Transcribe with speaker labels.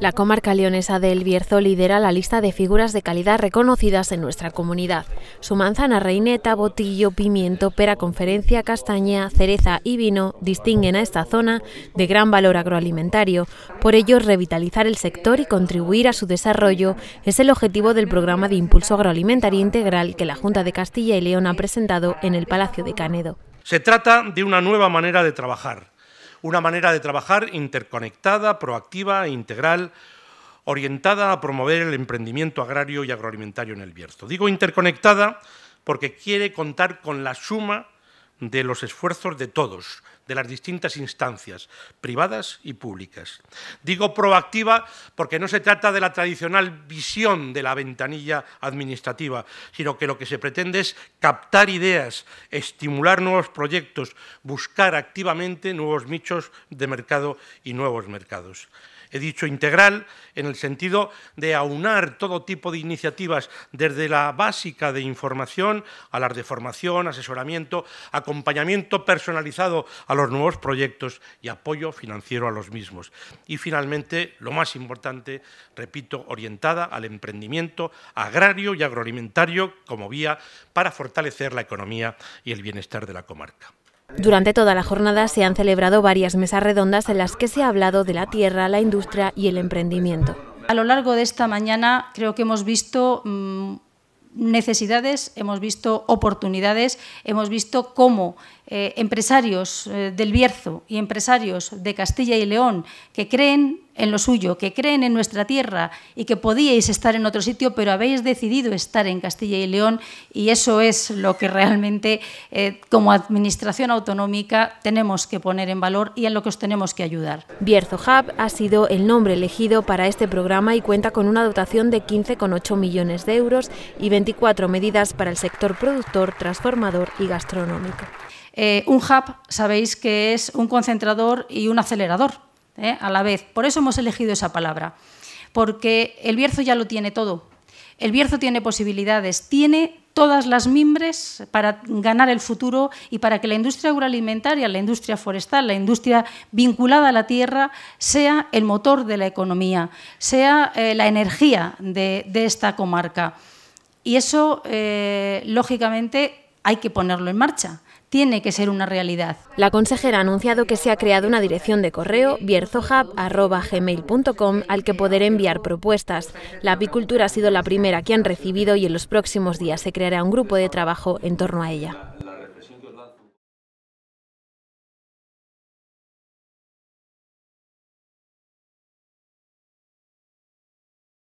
Speaker 1: La comarca leonesa de El Bierzo lidera la lista de figuras de calidad reconocidas en nuestra comunidad. Su manzana reineta, botillo, pimiento, pera conferencia, castaña, cereza y vino distinguen a esta zona de gran valor agroalimentario. Por ello, revitalizar el sector y contribuir a su desarrollo es el objetivo del programa de impulso agroalimentario integral que la Junta de Castilla y León ha presentado en el Palacio de Canedo.
Speaker 2: Se trata de una nueva manera de trabajar una manera de trabajar interconectada, proactiva e integral, orientada a promover el emprendimiento agrario y agroalimentario en el Bierzo. Digo interconectada porque quiere contar con la suma de los esfuerzos de todos, de las distintas instancias, privadas y públicas. Digo proactiva porque no se trata de la tradicional visión de la ventanilla administrativa, sino que lo que se pretende es captar ideas, estimular nuevos proyectos, buscar activamente nuevos nichos de mercado y nuevos mercados he dicho integral, en el sentido de aunar todo tipo de iniciativas, desde la básica de información a las de formación, asesoramiento, acompañamiento personalizado a los nuevos proyectos y apoyo financiero a los mismos. Y finalmente, lo más importante, repito, orientada al emprendimiento agrario y agroalimentario como vía para fortalecer la economía y el bienestar de la comarca.
Speaker 1: Durante toda la jornada se han celebrado varias mesas redondas en las que se ha hablado de la tierra, la industria y el emprendimiento.
Speaker 3: A lo largo de esta mañana creo que hemos visto mm, necesidades, hemos visto oportunidades, hemos visto cómo eh, empresarios eh, del Bierzo y empresarios de Castilla y León que creen en lo suyo, que creen en nuestra tierra y que podíais estar en otro sitio, pero habéis decidido estar en Castilla y León y eso es lo que realmente eh, como Administración Autonómica tenemos que poner en valor y en lo que os tenemos que ayudar. Bierzo Hub ha sido el nombre
Speaker 1: elegido para este programa y cuenta con una dotación de 15,8 millones de euros y 24
Speaker 3: medidas para el sector productor, transformador y gastronómico. Eh, un hub, sabéis que es un concentrador y un acelerador ¿eh? a la vez. Por eso hemos elegido esa palabra, porque el Bierzo ya lo tiene todo. El Bierzo tiene posibilidades, tiene todas las mimbres para ganar el futuro y para que la industria agroalimentaria, la industria forestal, la industria vinculada a la tierra sea el motor de la economía, sea eh, la energía de, esta comarca. Y eso, lógicamente, hay que ponerlo en marcha tiene que ser una realidad.
Speaker 1: La consejera ha anunciado que se ha creado una dirección de correo bierzohub.gmail.com al que poder enviar propuestas. La apicultura ha sido la primera que han recibido y en los próximos
Speaker 3: días se creará un grupo de trabajo en torno a ella.